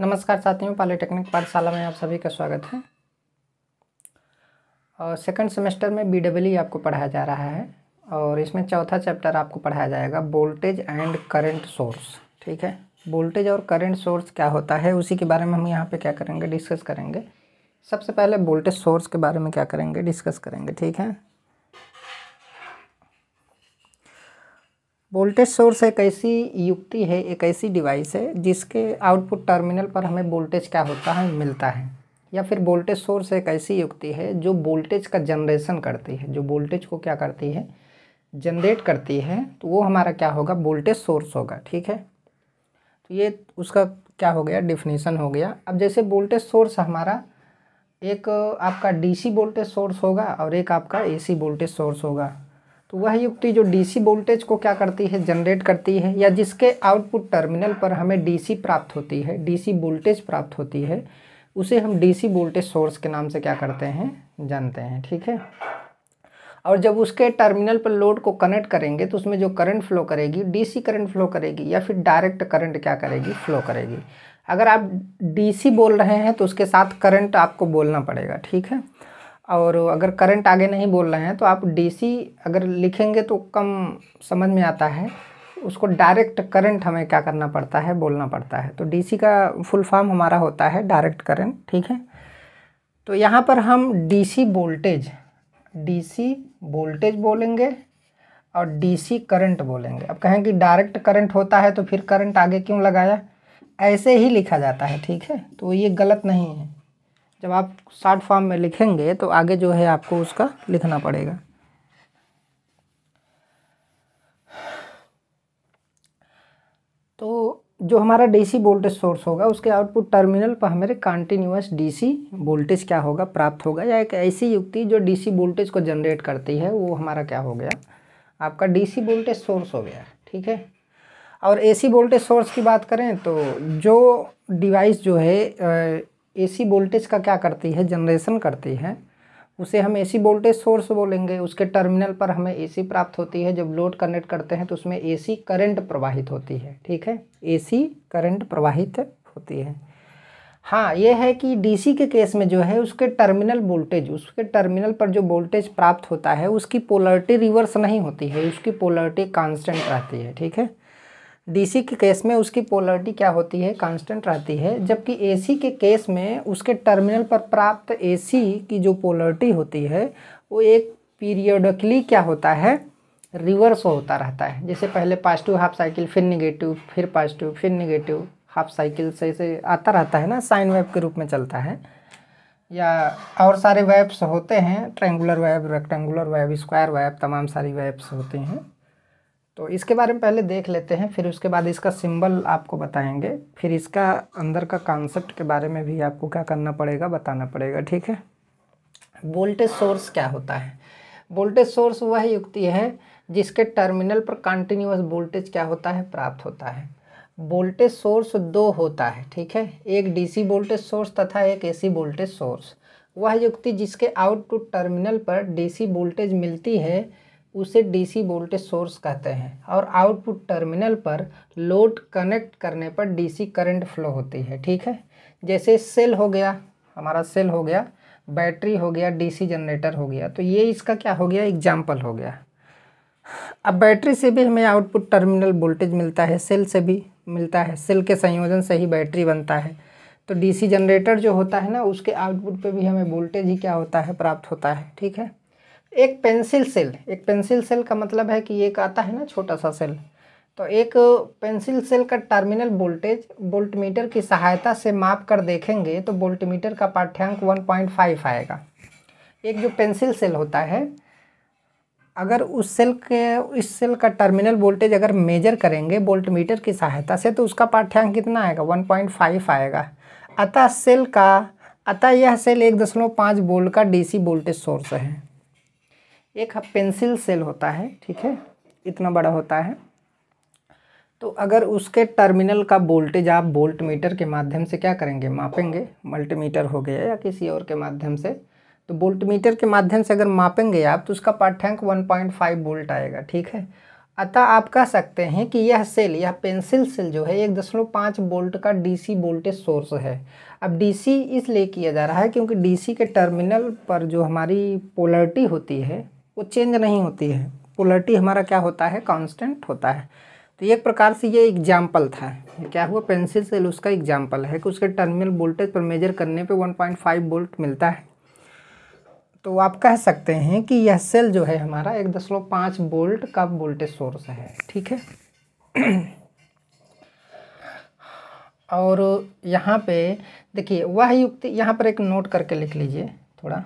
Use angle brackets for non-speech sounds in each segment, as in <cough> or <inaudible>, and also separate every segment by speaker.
Speaker 1: नमस्कार साथियों पॉलिटेक्निक पाठशाला में आप सभी का स्वागत है और सेकंड सेमेस्टर में बी e आपको पढ़ाया जा रहा है और इसमें चौथा चैप्टर आपको पढ़ाया जाएगा वोल्टेज एंड करंट सोर्स ठीक है वोल्टेज और करंट सोर्स क्या होता है उसी के बारे में हम यहाँ पे क्या करेंगे डिस्कस करेंगे सबसे पहले वोल्टेज सोर्स के बारे में क्या करेंगे डिस्कस करेंगे ठीक है वोल्टेज सोर्स एक ऐसी युक्ति है एक ऐसी डिवाइस है जिसके आउटपुट टर्मिनल पर हमें वोल्टेज क्या होता है मिलता है या फिर वोल्टेज सोर्स एक ऐसी युक्ति है जो वोल्टेज का जनरेशन करती है जो वोल्टेज को क्या करती है जनरेट करती है तो वो हमारा क्या होगा वोल्टेज सोर्स होगा ठीक है तो ये उसका क्या हो गया डिफिनेशन हो गया अब जैसे वोल्टेज सोर्स हमारा एक आपका डीसी वोल्टेज सोर्स होगा और एक आपका एसी वोल्टेज सोर्स होगा तो वह युक्ति जो डीसी वोल्टेज को क्या करती है जनरेट करती है या जिसके आउटपुट टर्मिनल पर हमें डीसी प्राप्त होती है डीसी वोल्टेज प्राप्त होती है उसे हम डीसी वोल्टेज सोर्स के नाम से क्या करते हैं जानते हैं ठीक है और जब उसके टर्मिनल पर लोड को कनेक्ट करेंगे तो उसमें जो करंट फ्लो करेगी डीसी करंट फ्लो करेगी या फिर डायरेक्ट करंट क्या करेगी फ्लो करेगी अगर आप डीसी बोल रहे हैं तो उसके साथ करंट आपको बोलना पड़ेगा ठीक है और अगर करंट आगे नहीं बोल रहे हैं तो आप डीसी अगर लिखेंगे तो कम समझ में आता है उसको डायरेक्ट करंट हमें क्या करना पड़ता है बोलना पड़ता है तो डीसी का फुल फॉर्म हमारा होता है डायरेक्ट करंट ठीक है तो यहाँ पर हम डीसी वोल्टेज डीसी वोल्टेज बोलेंगे और डीसी करंट बोलेंगे अब कहें कि डायरेक्ट करंट होता है तो फिर करंट आगे क्यों लगाया ऐसे ही लिखा जाता है ठीक है तो ये गलत नहीं है जब आप शार्ट फॉर्म में लिखेंगे तो आगे जो है आपको उसका लिखना पड़ेगा तो जो हमारा डीसी वोल्टेज सोर्स होगा उसके आउटपुट टर्मिनल पर हमारे कंटिन्यूस डीसी वोल्टेज क्या होगा प्राप्त होगा या एक ऐसी युक्ति जो डीसी वोल्टेज को जनरेट करती है वो हमारा क्या हो गया आपका डीसी वोल्टेज सोर्स हो गया ठीक है और एसी वोल्टेज सोर्स की बात करें तो जो डिवाइस जो है एसी वोल्टेज का क्या करती है जनरेशन करती है उसे हम एसी वोल्टेज सोर्स बोलेंगे उसके टर्मिनल पर हमें एसी प्राप्त होती है जब लोड कनेक्ट करते हैं तो उसमें एसी करंट प्रवाहित होती है ठीक है एसी करंट प्रवाहित होती है हाँ ये है कि डीसी के केस में जो है उसके टर्मिनल वोल्टेज उसके टर्मिनल पर जो वोल्टेज प्राप्त होता है उसकी पोलरिटी रिवर्स नहीं होती है उसकी पोलरिटी कॉन्स्टेंट रहती है ठीक है डीसी के केस में उसकी पोलरिटी क्या होती है कांस्टेंट रहती है जबकि एसी के केस में उसके टर्मिनल पर प्राप्त एसी की जो पोलरिटी होती है वो एक पीरियडिकली क्या होता है रिवर्स होता रहता है जैसे पहले पॉजिटिव हाफ साइकिल फिर निगेटिव फिर पॉजिटिव फिर निगेटिव हाफ साइकिल से ऐसे आता रहता है ना साइन वेब के रूप में चलता है या और सारे वेब्स होते हैं triangular wave rectangular wave square wave तमाम सारी वेब्स होते हैं तो इसके बारे में पहले देख लेते हैं फिर उसके बाद इसका सिंबल आपको बताएंगे फिर इसका अंदर का कॉन्सेप्ट के बारे में भी आपको क्या करना पड़ेगा बताना पड़ेगा ठीक है वोल्टेज सोर्स क्या होता है वोल्टेज सोर्स वह युक्ति है जिसके टर्मिनल पर कंटिन्यूस वोल्टेज क्या होता है प्राप्त होता है वोल्टेज सोर्स दो होता है ठीक है एक डीसी वोल्टेज सोर्स तथा एक एसी वोल्टेज सोर्स वह युक्ति जिसके आउटपुट टर्मिनल पर डीसी वोल्टेज मिलती है उसे डीसी वोल्टेज सोर्स कहते हैं और आउटपुट टर्मिनल पर लोड कनेक्ट करने पर डीसी करंट फ्लो होती है ठीक है जैसे सेल हो गया हमारा सेल हो गया बैटरी हो गया डीसी जनरेटर हो गया तो ये इसका क्या हो गया एग्जाम्पल हो गया अब बैटरी से भी हमें आउटपुट टर्मिनल वोल्टेज मिलता है सेल से भी मिलता है सेल के संयोजन से ही बैटरी बनता है तो डीसी जनरेटर जो होता है ना उसके आउटपुट पे भी हमें वोल्टेज ही क्या होता है प्राप्त होता है ठीक है एक पेंसिल सेल एक पेंसिल सेल का मतलब है कि एक आता है ना छोटा सा सेल तो एक पेंसिल सेल का टर्मिनल वोल्टेज वोल्टमीटर की सहायता से माप कर देखेंगे तो वोल्टमीटर का पाठ्यांक 1.5 आएगा एक जो पेंसिल सेल होता है अगर उस सेल के इस सेल का टर्मिनल वोल्टेज अगर मेजर करेंगे वोल्टमीटर की सहायता से तो उसका पाठ्यांक कितना आएगा 1.5 आएगा अतः सेल का अतः यह सेल एक दशमलव पाँच वोल्ट का डीसी वोल्टेज सोर्स है एक पेंसिल सेल होता है ठीक है इतना बड़ा होता है तो अगर उसके टर्मिनल का वोल्टेज आप वोल्ट मीटर के माध्यम से क्या करेंगे मापेंगे मल्टीमीटर हो गया या किसी और के माध्यम से तो वोल्ट मीटर के माध्यम से अगर मापेंगे आप तो उसका पाठ्यांक 1.5 वोल्ट आएगा ठीक है अतः आप कह सकते हैं कि यह सेल यह पेंसिल सेल जो है एक दशमलव पाँच वोल्ट का डीसी वोल्टेज सोर्स है अब डीसी इसलिए किया जा रहा है क्योंकि डीसी के टर्मिनल पर जो हमारी पोलरिटी होती है वो चेंज नहीं होती है पोलरिटी हमारा क्या होता है कांस्टेंट होता है तो एक प्रकार से ये एग्जाम्पल था क्या हुआ पेंसिल सेल उसका एग्जाम्पल है कि उसके टर्मिनल वोल्टेज पर मेजर करने पे 1.5 वोल्ट मिलता है तो आप कह सकते हैं कि यह सेल जो है हमारा एक दशमलव पाँच वोल्ट का वोल्टेज सोर्स है ठीक है और यहाँ पे देखिए वह युक्ति यहाँ पर एक नोट करके लिख लीजिए थोड़ा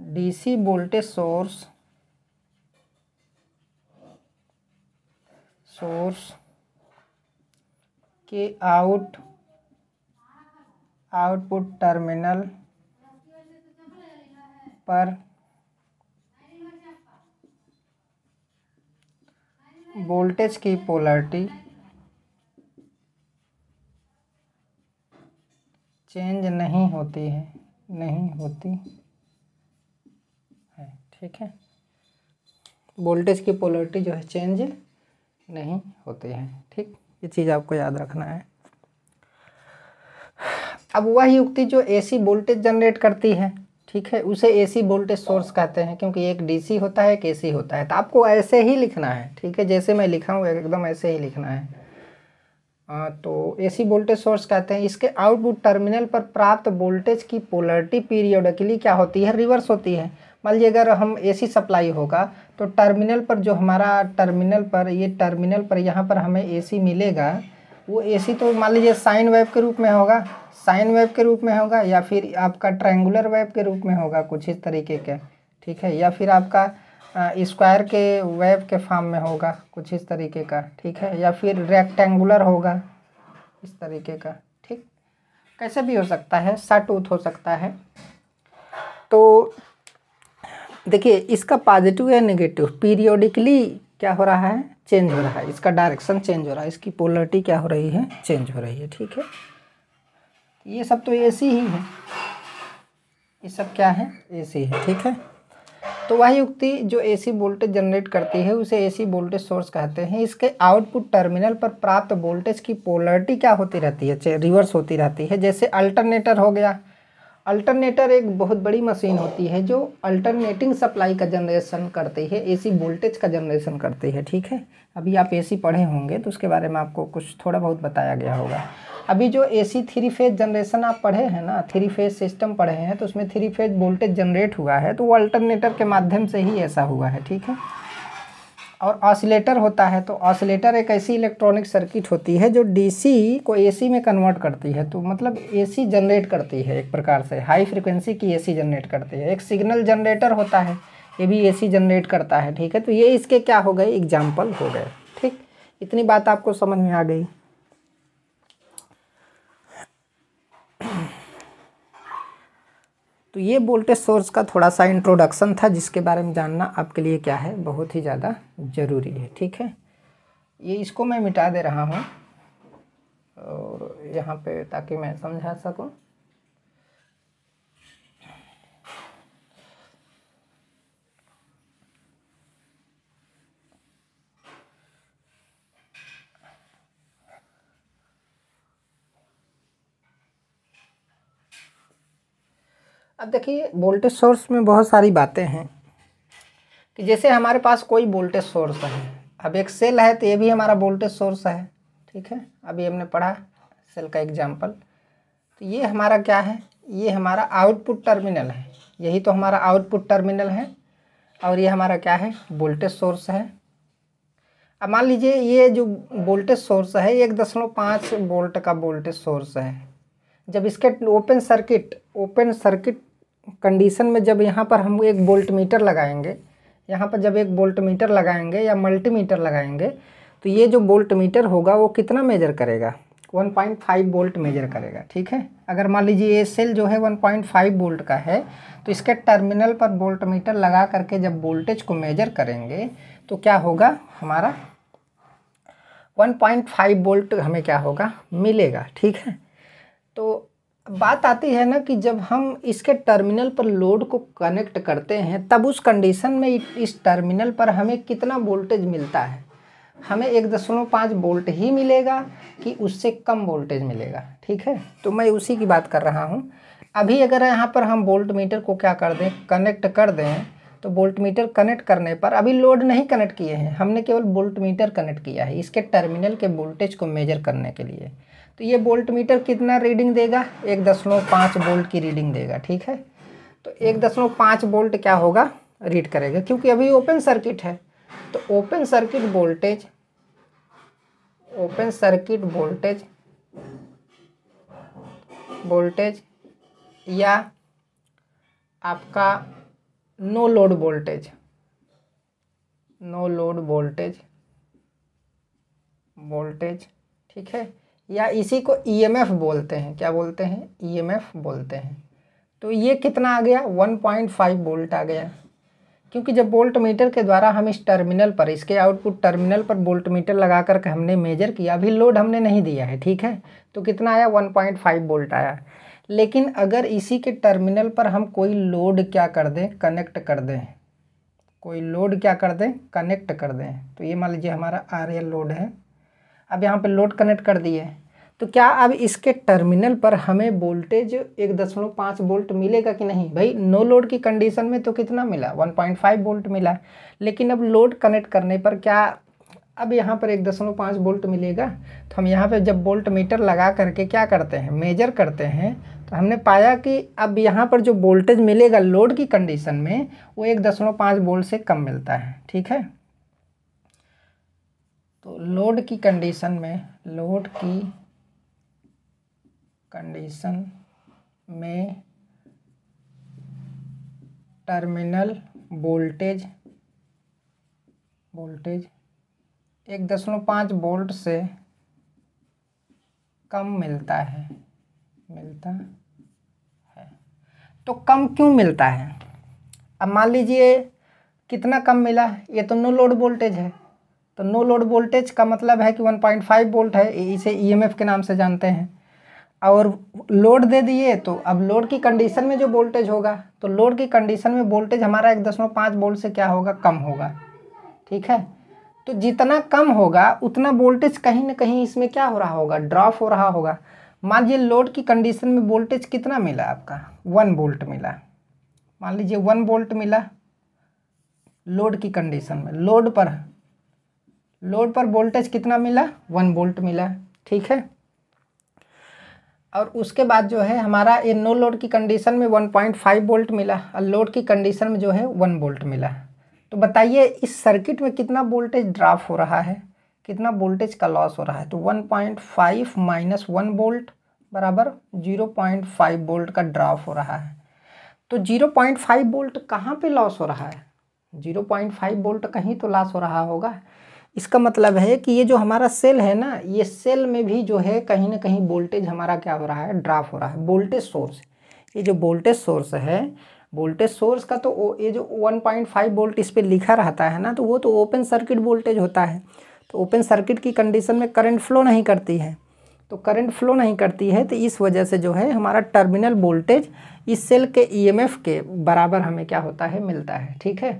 Speaker 1: डीसी वोल्टेज सोर्स सोर्स के आउट आउटपुट टर्मिनल पर वोल्टेज की पोलरिटी चेंज नहीं होती है नहीं होती ठीक है वोल्टेज की पोलरिटी जो है चेंज नहीं होती है ठीक ये चीज़ आपको याद रखना है अब वह युक्ति जो एसी वोल्टेज जनरेट करती है ठीक है उसे एसी वोल्टेज सोर्स कहते हैं क्योंकि एक डीसी होता है एक एसी होता है तो आपको ऐसे ही लिखना है ठीक है जैसे मैं लिखा हूँ एकदम ऐसे ही लिखना है आ, तो एसी वोल्टेज सोर्स कहते हैं इसके आउटपुट टर्मिनल पर प्राप्त वोल्टेज की पोलरिटी पीरियोडिकली क्या होती है रिवर्स होती है मान लीजिए अगर हम एसी सप्लाई होगा तो टर्मिनल पर जो हमारा टर्मिनल पर ये टर्मिनल पर यहाँ पर हमें एसी मिलेगा वो एसी तो मान लीजिए साइन वेब के रूप में होगा साइन वेब के रूप में होगा या फिर आपका ट्रायंगुलर वेब के रूप में होगा कुछ इस तरीके के ठीक है या फिर आपका स्क्वायर के वेब के फॉर्म में होगा कुछ इस तरीके का ठीक है या फिर रेक्टेंगुलर होगा इस तरीके का ठीक कैसे भी हो सकता है टूथ हो सकता है तो देखिए इसका पॉजिटिव या नेगेटिव पीरियोडिकली क्या हो रहा है चेंज हो रहा है इसका डायरेक्शन चेंज हो रहा है इसकी पोलरिटी क्या हो रही है चेंज हो रही है ठीक है ये सब तो एसी ही है ये सब क्या है एसी है ठीक है तो वही युक्ति जो एसी वोल्टेज जनरेट करती है उसे एसी वोल्टेज सोर्स कहते हैं इसके आउटपुट टर्मिनल पर प्राप्त वोल्टेज की पोलरिटी क्या होती रहती है रिवर्स होती रहती है जैसे अल्टरनेटर हो गया अल्टरनेटर एक बहुत बड़ी मशीन होती है जो अल्टरनेटिंग सप्लाई का जनरेशन करती है एसी वोल्टेज का जनरेशन करती है ठीक है अभी आप एसी पढ़े होंगे तो उसके बारे में आपको कुछ थोड़ा बहुत बताया गया होगा अभी जो एसी थ्री फेज जनरेशन आप पढ़े हैं ना थ्री फेज सिस्टम पढ़े हैं तो उसमें थ्री फेज वोल्टेज जनरेट हुआ है तो वो अल्टरनेटर के माध्यम से ही ऐसा हुआ है ठीक है और ऑसिलेटर होता है तो ऑसिलेटर एक ऐसी इलेक्ट्रॉनिक सर्किट होती है जो डीसी को एसी में कन्वर्ट करती है तो मतलब एसी जनरेट करती है एक प्रकार से हाई फ्रिक्वेंसी की एसी जनरेट करती है एक सिग्नल जनरेटर होता है ये भी एसी जनरेट करता है ठीक है तो ये इसके क्या हो गए एग्जाम्पल हो गए ठीक इतनी बात आपको समझ में आ गई तो ये वोल्टेज सोर्स का थोड़ा सा इंट्रोडक्शन था जिसके बारे में जानना आपके लिए क्या है बहुत ही ज़्यादा ज़रूरी है ठीक है ये इसको मैं मिटा दे रहा हूँ और यहाँ पे ताकि मैं समझा सकूँ अब देखिए वोल्टेज सोर्स में बहुत सारी बातें हैं कि जैसे हमारे पास कोई वोल्टेज सोर्स है अब एक सेल है तो ये भी हमारा वोल्टेज सोर्स है ठीक है अभी हमने पढ़ा सेल का एग्जाम्पल तो ये हमारा क्या है ये हमारा आउटपुट टर्मिनल है यही तो हमारा आउटपुट टर्मिनल है और ये हमारा क्या है वोल्टेज सोर्स है अब मान लीजिए ये जो वोल्टेज सोर्स है एक दशमलव पाँच वोल्ट का वोल्टेज सोर्स है जब इसके open circuit open circuit condition में जब यहाँ पर हम एक बोल्ट मीटर लगाएंगे यहाँ पर जब एक बोल्ट मीटर लगाएंगे या मल्टीमीटर लगाएंगे तो ये जो बोल्ट मीटर होगा वो कितना मेजर करेगा 1.5 बोल्ट मेजर करेगा ठीक है अगर मान लीजिए ये सेल जो है 1.5 बोल्ट का है तो इसके टर्मिनल पर बोल्ट मीटर लगा करके जब वोल्टेज को मेजर करेंगे तो क्या होगा हमारा 1.5 बोल्ट हमें क्या होगा मिलेगा ठीक है तो बात आती है ना कि जब हम इसके टर्मिनल पर लोड को कनेक्ट करते हैं तब उस कंडीशन में इस टर्मिनल पर हमें कितना वोल्टेज मिलता है हमें एक दशमलव पाँच वोल्ट ही मिलेगा कि उससे कम वोल्टेज मिलेगा ठीक है तो मैं उसी की बात कर रहा हूँ अभी अगर यहाँ पर हम वोल्ट मीटर को क्या कर दें कनेक्ट कर दें तो वोल्ट मीटर कनेक्ट करने पर अभी लोड नहीं कनेक्ट किए हैं हमने केवल वोल्ट मीटर कनेक्ट किया है इसके टर्मिनल के वोल्टेज को मेजर करने के लिए तो ये बोल्ट मीटर कितना रीडिंग देगा एक दशमलव पाँच बोल्ट की रीडिंग देगा ठीक है तो एक दशमलव पाँच बोल्ट क्या होगा रीड करेगा क्योंकि अभी ओपन सर्किट है तो open circuit voltage open circuit voltage voltage या आपका no load voltage no load voltage voltage ठीक है या इसी को एफ़ e बोलते हैं क्या बोलते हैं एफ़ e बोलते हैं तो ये कितना आ गया 1.5 वोल्ट आ गया क्योंकि जब वोल्ट मीटर के द्वारा हम इस टर्मिनल पर इसके आउटपुट टर्मिनल पर वोल्ट मीटर लगा के हमने मेजर किया अभी लोड हमने नहीं दिया है ठीक है तो कितना आया 1.5 वोल्ट आया लेकिन अगर इसी के टर्मिनल पर हम कोई लोड क्या कर दें कनेक्ट कर दें कोई लोड क्या कर दें कनेक्ट कर दें तो ये मान लीजिए हमारा आर लोड है अब यहाँ पे लोड कनेक्ट कर दिए तो क्या अब इसके टर्मिनल पर हमें वोल्टेज एक दशमलव पाँच वोल्ट मिलेगा कि नहीं भाई नो लोड की कंडीशन में तो कितना मिला वन पॉइंट फाइव वोल्ट मिला लेकिन अब लोड कनेक्ट करने पर क्या अब यहाँ पर एक दशमलव पाँच वोल्ट मिलेगा तो हम यहाँ पे जब वोल्ट मीटर लगा करके क्या करते हैं मेजर करते हैं तो हमने पाया कि अब यहाँ पर जो वोल्टेज मिलेगा लोड की कंडीशन में वो एक दशमलव पाँच वोल्ट से कम मिलता है ठीक है तो लोड की कंडीशन में लोड की कंडीशन में टर्मिनल वोल्टेज वोल्टेज एक दशमलव पाँच वोल्ट से कम मिलता है मिलता है तो कम क्यों मिलता है अब मान लीजिए कितना कम मिला ये तो नो लोड वोल्टेज है तो नो लोड वोल्टेज का मतलब है कि 1.5 वोल्ट है इसे ईएमएफ e के नाम से जानते हैं और लोड दे दिए तो अब लोड की कंडीशन में जो वोल्टेज होगा तो लोड की कंडीशन में वोल्टेज हमारा एक दशमलव पाँच वोल्ट से क्या होगा कम होगा ठीक है तो जितना कम होगा उतना वोल्टेज कहीं ना कहीं इसमें क्या हो रहा होगा ड्रॉप हो रहा होगा मान लीजिए लोड की कंडीशन में वोल्टेज कितना मिला आपका वन वोल्ट मिला मान लीजिए वन वोल्ट मिला लोड की कंडीशन में लोड पर लोड पर वोल्टेज कितना मिला वन वोल्ट मिला ठीक है और उसके बाद जो है हमारा ये नो लोड की कंडीशन में वन पॉइंट फाइव वोल्ट मिला और लोड की कंडीशन में जो है वन वोल्ट मिला तो बताइए इस सर्किट में कितना वोल्टेज ड्राफ हो रहा है कितना वोल्टेज का लॉस हो रहा है तो one point five minus one volt बराबर जीरो पॉइंट फाइव वोल्ट का ड्राफ हो रहा है तो जीरो पॉइंट फाइव वोल्ट कहाँ पर लॉस हो रहा है जीरो पॉइंट फाइव वोल्ट कहीं तो लॉस हो रहा होगा इसका मतलब है कि ये जो हमारा सेल है ना ये सेल में भी जो है कहीं ना कहीं वोल्टेज हमारा क्या हो रहा है ड्राप हो रहा है वोल्टेज सोर्स ये जो वोल्टेज सोर्स है वोल्टेज सोर्स का तो ये जो 1.5 वोल्ट इस पर लिखा रहता है ना तो वो तो ओपन सर्किट वोल्टेज होता है तो ओपन सर्किट की कंडीशन में करंट फ्लो नहीं करती है तो करंट फ्लो नहीं करती है तो इस वजह से जो है हमारा टर्मिनल वोल्टेज इस सेल के ईएमएफ e के बराबर हमें क्या होता है मिलता है ठीक है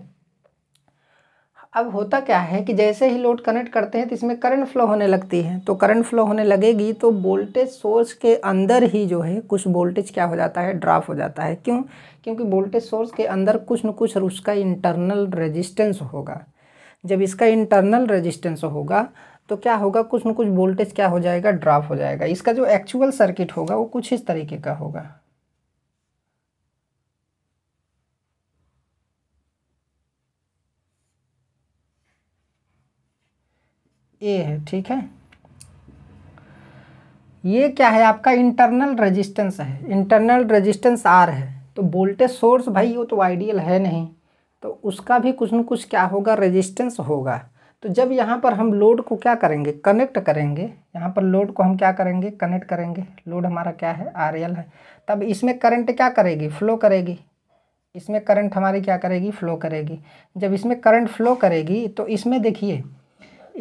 Speaker 1: अब होता क्या है कि जैसे ही लोड कनेक्ट करते हैं तो इसमें करंट फ्लो होने लगती है तो करंट फ्लो होने लगेगी तो वोल्टेज सोर्स के अंदर ही जो है कुछ वोल्टेज क्या हो जाता है ड्राफ हो जाता है क्यों क्योंकि वोल्टेज सोर्स के अंदर कुछ न कुछ उसका इंटरनल रेजिस्टेंस होगा जब इसका इंटरनल रजिस्टेंस होगा तो क्या होगा कुछ न कुछ वोल्टेज क्या हो जाएगा ड्राफ हो जाएगा इसका जो एक्चुअल सर्किट होगा वो कुछ इस तरीके का होगा ए है ठीक है ये क्या है आपका इंटरनल रेजिस्टेंस है इंटरनल रेजिस्टेंस आर है तो वोल्टेज सोर्स भाई वो तो आइडियल है नहीं तो उसका भी कुछ न कुछ क्या होगा रेजिस्टेंस होगा तो जब यहाँ पर हम लोड को क्या करेंगे कनेक्ट करेंगे यहाँ पर लोड को हम क्या करेंगे कनेक्ट करेंगे लोड हमारा क्या है आर एल है तब इसमें करंट क्या करेगी फ्लो करेगी इसमें करंट हमारी क्या करेगी फ्लो करेगी जब इसमें करंट फ्लो करेगी तो इसमें देखिए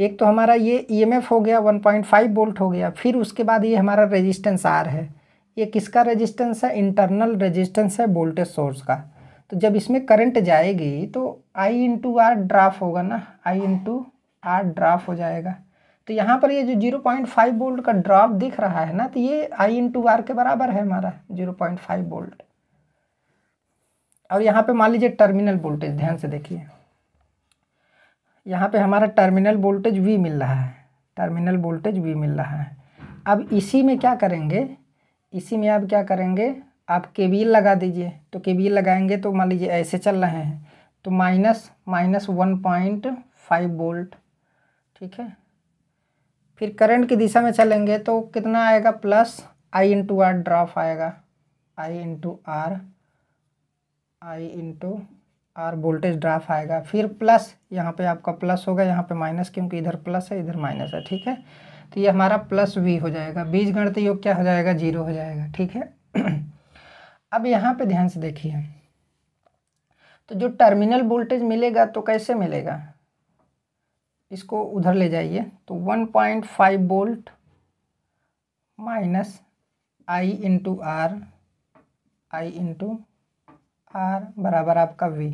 Speaker 1: एक तो हमारा ये ईएमएफ e हो गया 1.5 वोल्ट हो गया फिर उसके बाद ये हमारा रेजिस्टेंस आर है ये किसका रेजिस्टेंस है इंटरनल रेजिस्टेंस है वोल्टेज सोर्स का तो जब इसमें करंट जाएगी तो आई इंटू आर ड्राफ होगा ना आई इंटू आर ड्राफ हो जाएगा तो यहाँ पर ये जो जीरो पॉइंट फाइव वोल्ट का ड्राफ दिख रहा है ना तो ये आई इंटू आर के बराबर है हमारा जीरो पॉइंट फाइव वोल्ट और यहाँ पे मान लीजिए टर्मिनल वोल्टेज ध्यान से देखिए यहाँ पे हमारा टर्मिनल वोल्टेज वी मिल रहा है टर्मिनल वोल्टेज वी मिल रहा है अब इसी में क्या करेंगे इसी में आप क्या करेंगे आप के लगा दीजिए तो के लगाएंगे तो मान लीजिए ऐसे चल रहे हैं तो minus minus one point five volt ठीक है फिर करंट की दिशा में चलेंगे तो कितना आएगा plus I into R drop आएगा I into R I into और वोल्टेज ड्राफ आएगा फिर प्लस यहाँ पे आपका प्लस होगा यहाँ पे माइनस क्योंकि इधर प्लस है इधर माइनस है ठीक है तो ये हमारा प्लस वी हो जाएगा बीज गणित योग क्या हो जाएगा जीरो हो जाएगा ठीक है <clears throat> अब यहाँ पे ध्यान से देखिए तो जो टर्मिनल वोल्टेज मिलेगा तो कैसे मिलेगा इसको उधर ले जाइए तो five volt minus I into R I into R बराबर आपका वी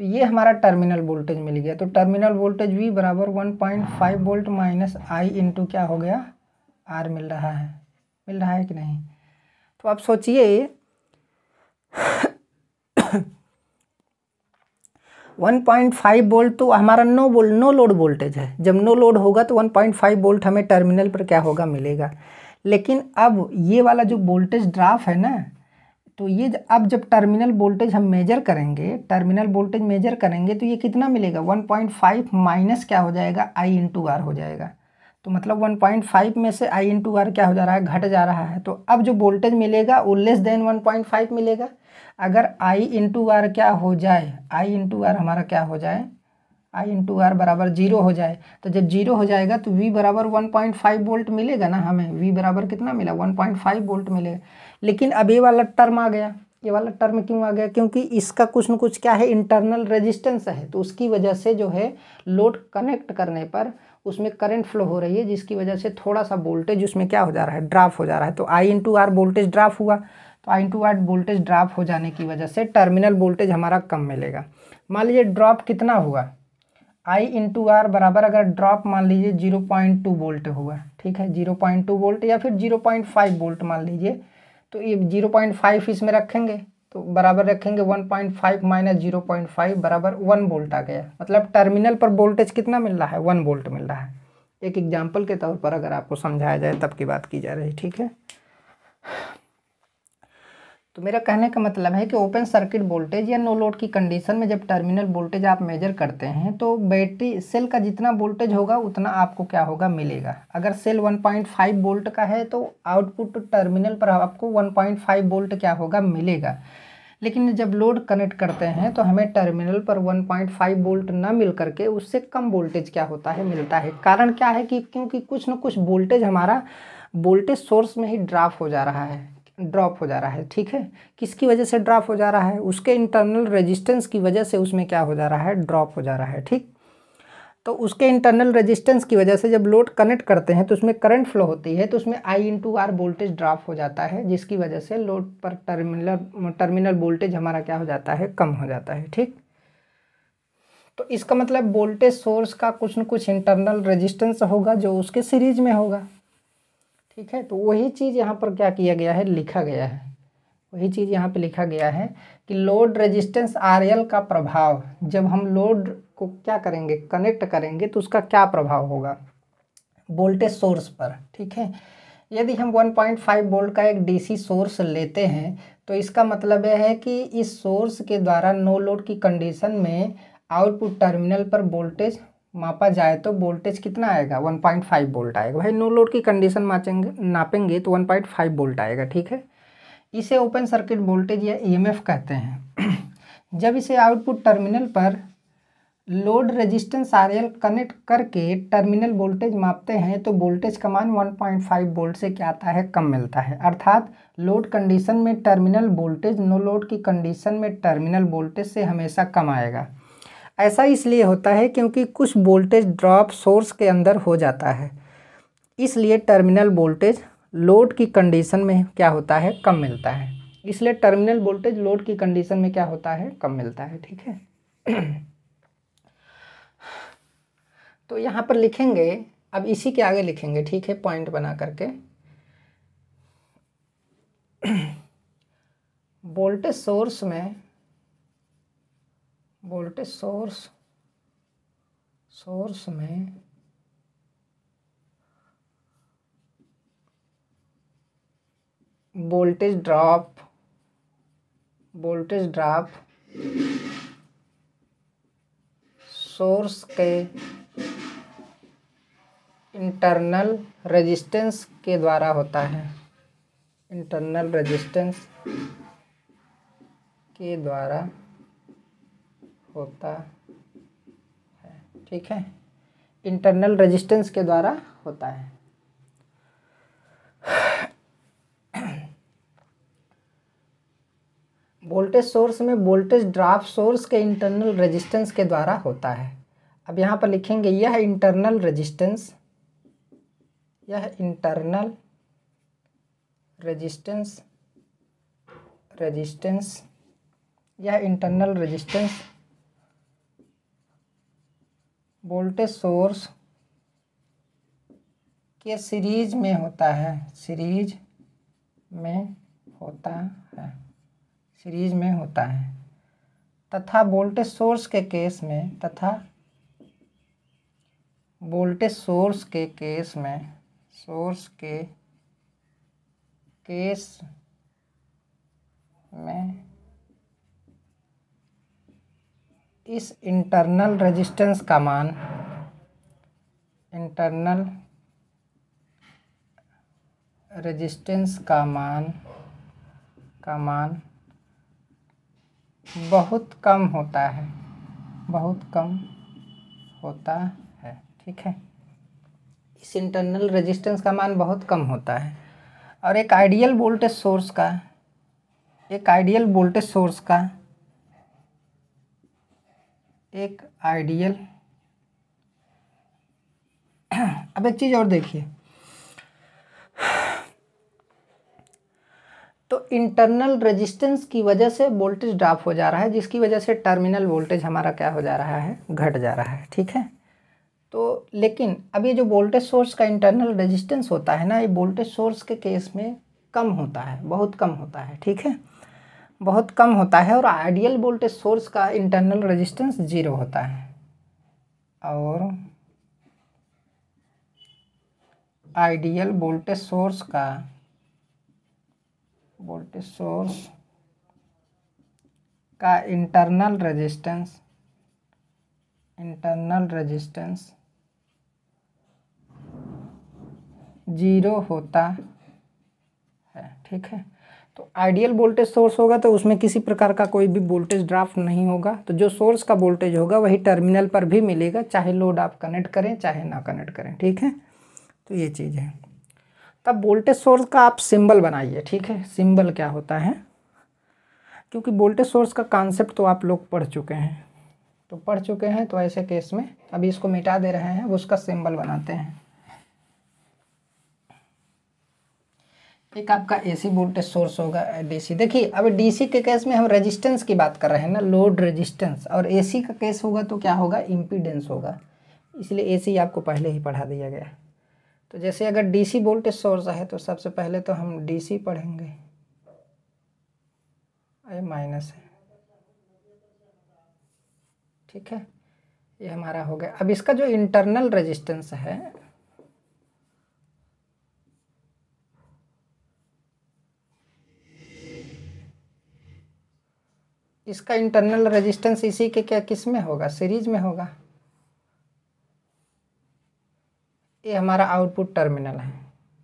Speaker 1: तो ये हमारा टर्मिनल वोल्टेज मिल गया तो टर्मिनल वोल्टेज वी बराबर one point five volt minus I into क्या हो गया आर मिल रहा है मिल रहा है कि नहीं तो आप सोचिए वन पॉइंट फाइव वोल्ट तो हमारा no volt no load voltage है जब नो लोड होगा तो वन पॉइंट फाइव वोल्ट हमें टर्मिनल पर क्या होगा मिलेगा लेकिन अब ये वाला जो वोल्टेज ड्राफ है ना तो ये अब जब टर्मिनल वोल्टेज हम मेजर करेंगे टर्मिनल वोल्टेज मेजर करेंगे तो ये कितना मिलेगा 1.5 माइनस क्या हो जाएगा आई इंटू आर हो जाएगा तो मतलब 1.5 में से आई इंटू आर क्या हो जा रहा है घट जा रहा है तो अब जो वोल्टेज मिलेगा वो लेस देन 1.5 मिलेगा अगर आई इंटू आर क्या हो जाए आई इंटू आर हमारा क्या हो जाए आई इंटू आर बराबर जीरो हो जाए तो जब जीरो हो जाएगा तो वी बराबर वन पॉइंट फाइव वोल्ट मिलेगा ना हमें वी बराबर कितना मिला वन पॉइंट फाइव वोल्ट मिलेगा लेकिन अब ये वाला टर्म आ गया ये वाला टर्म क्यों आ गया क्योंकि इसका कुछ न कुछ क्या है इंटरनल रेजिस्टेंस है तो उसकी वजह से जो है लोड कनेक्ट करने पर उसमें करंट फ्लो हो रही है जिसकी वजह से थोड़ा सा वोल्टेज उसमें क्या हो जा रहा है ड्राफ हो जा रहा है तो I into R voltage drop हुआ तो I into R voltage drop हो जाने की वजह से टर्मिनल वोल्टेज हमारा कम मिलेगा मान लीजिए ड्रॉप कितना हुआ आई इंटू आर बराबर अगर ड्रॉप मान लीजिए जीरो पॉइंट टू वोल्ट हुआ ठीक है जीरो पॉइंट टू वोल्ट या फिर जीरो पॉइंट फाइव वोल्ट मान लीजिए तो ये जीरो पॉइंट फाइव इसमें रखेंगे तो बराबर रखेंगे one point five minus zero point five बराबर वन वोल्ट आ गया मतलब टर्मिनल पर वोल्टेज कितना मिल रहा है वन वोल्ट मिल रहा है एक एग्जाम्पल के तौर पर अगर आपको समझाया जाए तब की बात की जा रही ठीक है तो मेरा कहने का मतलब है कि ओपन सर्किट वोल्टेज या नो लोड की कंडीशन में जब टर्मिनल वोल्टेज आप मेजर करते हैं तो बैटरी सेल का जितना वोल्टेज होगा उतना आपको क्या होगा मिलेगा अगर सेल 1.5 वोल्ट का है तो आउटपुट टर्मिनल पर आपको 1.5 वोल्ट क्या होगा मिलेगा लेकिन जब लोड कनेक्ट करते हैं तो हमें टर्मिनल पर 1.5 वोल्ट ना मिल करके उससे कम वोल्टेज क्या होता है मिलता है कारण क्या है कि क्योंकि कुछ न कुछ वोल्टेज हमारा वोल्टेज सोर्स में ही ड्राफ हो जा रहा है ड्रॉप हो जा रहा है ठीक है किसकी वजह से ड्रॉप हो जा रहा है उसके इंटरनल रेजिस्टेंस की वजह से उसमें क्या हो जा रहा है ड्रॉप हो जा रहा है ठीक तो उसके इंटरनल रेजिस्टेंस की वजह से जब लोड कनेक्ट करते हैं तो उसमें करंट फ्लो होती है तो उसमें I into R voltage drop हो जाता है जिसकी वजह से लोड पर टर्मिनल टर्मिनल वोल्टेज हमारा क्या हो जाता है कम हो जाता है ठीक तो इसका मतलब वोल्टेज सोर्स का कुछ न कुछ इंटरनल रेजिस्टेंस होगा जो उसके सीरीज में होगा ठीक है तो वही चीज़ यहाँ पर क्या किया गया है लिखा गया है वही चीज़ यहाँ पे लिखा गया है कि लोड रेजिस्टेंस आर का प्रभाव जब हम लोड को क्या करेंगे कनेक्ट करेंगे तो उसका क्या प्रभाव होगा वोल्टेज सोर्स पर ठीक है यदि हम 1.5 वोल्ट का एक डीसी सोर्स लेते हैं तो इसका मतलब यह है कि इस सोर्स के द्वारा नो लोड की कंडीशन में आउटपुट टर्मिनल पर वोल्टेज मापा जाए तो वोल्टेज कितना आएगा 1.5 वोल्ट आएगा भाई नो लोड की कंडीशन माचेंगे नापेंगे तो 1.5 वोल्ट आएगा ठीक है इसे ओपन सर्किट वोल्टेज या ईएमएफ e कहते हैं <clears throat> जब इसे आउटपुट टर्मिनल पर लोड रेजिस्टेंस आरएल कनेक्ट करके टर्मिनल वोल्टेज मापते हैं तो वोल्टेज का मान 1.5 वोल्ट से क्या आता है कम मिलता है अर्थात लोड कंडीशन में टर्मिनल वोल्टेज नो लोड की कंडीशन में टर्मिनल वोल्टेज से हमेशा कम आएगा ऐसा इसलिए होता है क्योंकि कुछ वोल्टेज ड्रॉप सोर्स के अंदर हो जाता है इसलिए टर्मिनल वोल्टेज लोड की कंडीशन में क्या होता है कम मिलता है इसलिए टर्मिनल वोल्टेज लोड की कंडीशन में क्या होता है कम मिलता है ठीक है <clears throat> तो यहाँ पर लिखेंगे अब इसी के आगे लिखेंगे ठीक है पॉइंट बना करके <clears throat> वोल्टेज सोर्स में वोल्टेज सोर्स सोर्स में voltage drop voltage drop source के इंटरनल रेजिस्टेंस के द्वारा होता है इंटरनल रेजिस्टेंस के द्वारा होता है ठीक है इंटरनल रेजिस्टेंस के द्वारा होता है वोल्टेज सोर्स में वोल्टेज ड्राफ सोर्स के इंटरनल रेजिस्टेंस के द्वारा होता है अब यहाँ पर लिखेंगे यह इंटरनल रेजिस्टेंस यह इंटरनल रेजिस्टेंस रेजिस्टेंस यह इंटरनल रेजिस्टेंस वोल्टेज सोर्स के सीरीज में होता है सीरीज में होता है सीरीज में होता है तथा वोल्टेज सोर्स के केस में तथा वोल्टेज सोर्स के केस में सोर्स के केस में इस इंटरनल रेजिस्टेंस का मान इंटरनल रेजिस्टेंस का मान का मान बहुत कम होता है बहुत कम होता है ठीक है इस इंटरनल रेजिस्टेंस का मान बहुत कम होता है और एक आइडियल वोल्टेज सोर्स का एक आइडियल वोल्टेज सोर्स का एक आइडियल अब एक चीज़ और देखिए तो इंटरनल रेजिस्टेंस की वजह से वोल्टेज ड्राप हो जा रहा है जिसकी वजह से टर्मिनल वोल्टेज हमारा क्या हो जा रहा है घट जा रहा है ठीक है तो लेकिन अब ये जो वोल्टेज सोर्स का इंटरनल रेजिस्टेंस होता है ना ये वोल्टेज सोर्स के केस में कम होता है बहुत कम होता है ठीक है बहुत कम होता है और आइडियल वोल्टेज सोर्स का इंटरनल रेजिस्टेंस जीरो होता है और आइडियल वोल्टेज सोर्स का वोल्टेज सोर्स का internal resistance internal resistance zero होता है ठीक है तो आइडियल वोल्टेज सोर्स होगा तो उसमें किसी प्रकार का कोई भी वोल्टेज ड्राफ्ट नहीं होगा तो जो सोर्स का वोल्टेज होगा वही टर्मिनल पर भी मिलेगा चाहे लोड आप कनेक्ट करें चाहे ना कनेक्ट करें ठीक है तो ये चीज़ है तब वोल्टेज सोर्स का आप सिंबल बनाइए ठीक है सिंबल क्या होता है क्योंकि वोल्टेज सोर्स का कॉन्सेप्ट तो आप लोग पढ़ चुके हैं तो पढ़ चुके हैं तो ऐसे केस में अभी इसको मिटा दे रहे हैं उसका सिंबल बनाते हैं एक आपका एसी वोल्टेज सोर्स होगा डीसी देखिए अब डीसी के केस में हम रेजिस्टेंस की बात कर रहे हैं ना लोड रेजिस्टेंस और एसी का केस होगा तो क्या होगा इम्पीडेंस होगा इसलिए एसी आपको पहले ही पढ़ा दिया गया तो जैसे अगर डीसी वोल्टेज सोर्स है तो सबसे पहले तो हम डीसी पढ़ेंगे ये माइनस है ठीक है ये हमारा हो गया अब इसका जो इंटरनल रजिस्टेंस है इसका इंटरनल रेजिस्टेंस इसी के क्या किस में होगा सीरीज में होगा ये हमारा आउटपुट टर्मिनल है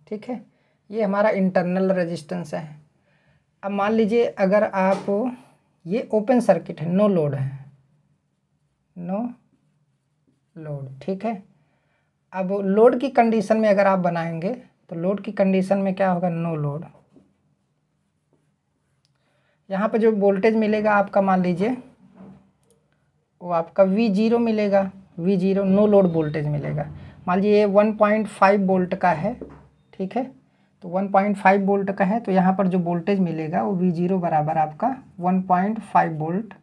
Speaker 1: ठीक है ये हमारा इंटरनल रेजिस्टेंस है अब मान लीजिए अगर आप ये ओपन सर्किट है नो लोड है नो लोड ठीक है अब लोड की कंडीशन में अगर आप बनाएंगे तो लोड की कंडीशन में क्या होगा नो लोड यहाँ पर जो वोल्टेज मिलेगा आपका मान लीजिए वो आपका वी जीरो मिलेगा V zero no load voltage मिलेगा मान लीजिए ये वन पॉइंट फाइव वोल्ट का है ठीक है तो वन पॉइंट फाइव वोल्ट का है तो यहाँ पर जो वोल्टेज मिलेगा वो वी जीरो बराबर आपका वन पॉइंट फाइव वोल्ट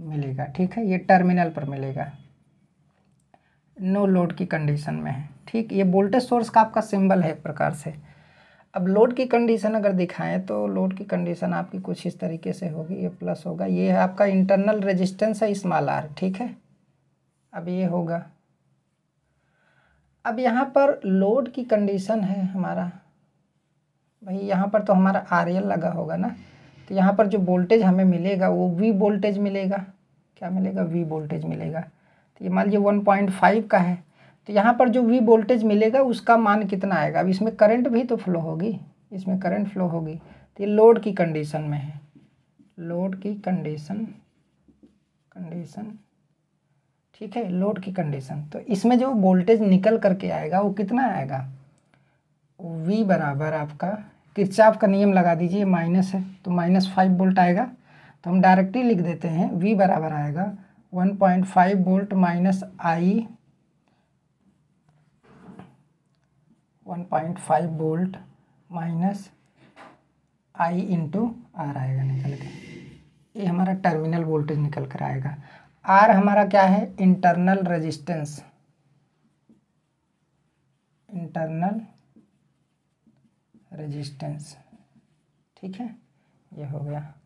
Speaker 1: मिलेगा ठीक है ये टर्मिनल पर मिलेगा नो लोड की कंडीशन में है ठीक ये वोल्टेज सोर्स का आपका सिंबल है एक प्रकार से अब लोड की कंडीशन अगर दिखाएं तो लोड की कंडीशन आपकी कुछ इस तरीके से होगी ये प्लस होगा ये है आपका इंटरनल रेजिस्टेंस है स्मॉल आर ठीक है अब ये होगा अब यहाँ पर लोड की कंडीशन है हमारा भाई यहाँ पर तो हमारा आर लगा होगा ना तो यहाँ पर जो वोल्टेज हमें मिलेगा वो वी वोल्टेज मिलेगा क्या मिलेगा वी वोल्टेज मिलेगा तो ये मान लीजिए वन पॉइंट फाइव का है तो यहाँ पर जो वी वोल्टेज मिलेगा उसका मान कितना आएगा अब इसमें करंट भी तो फ्लो होगी इसमें करंट फ्लो होगी तो ये लोड की कंडीशन में है लोड की कंडीशन कंडीशन ठीक है लोड की कंडीशन तो इसमें जो वोल्टेज निकल करके आएगा वो कितना आएगा वी बराबर आपका किरचाप का नियम लगा दीजिए माइनस है तो माइनस फाइव वोल्ट आएगा तो हम डायरेक्टली लिख देते हैं वी बराबर आएगा one point five volt minus I one point five volt minus I into R आएगा निकल के ये हमारा टर्मिनल वोल्टेज निकल कर आएगा आर हमारा क्या है इंटरनल रेजिस्टेंस इंटरनल रेजिस्टेंस ठीक है ये हो गया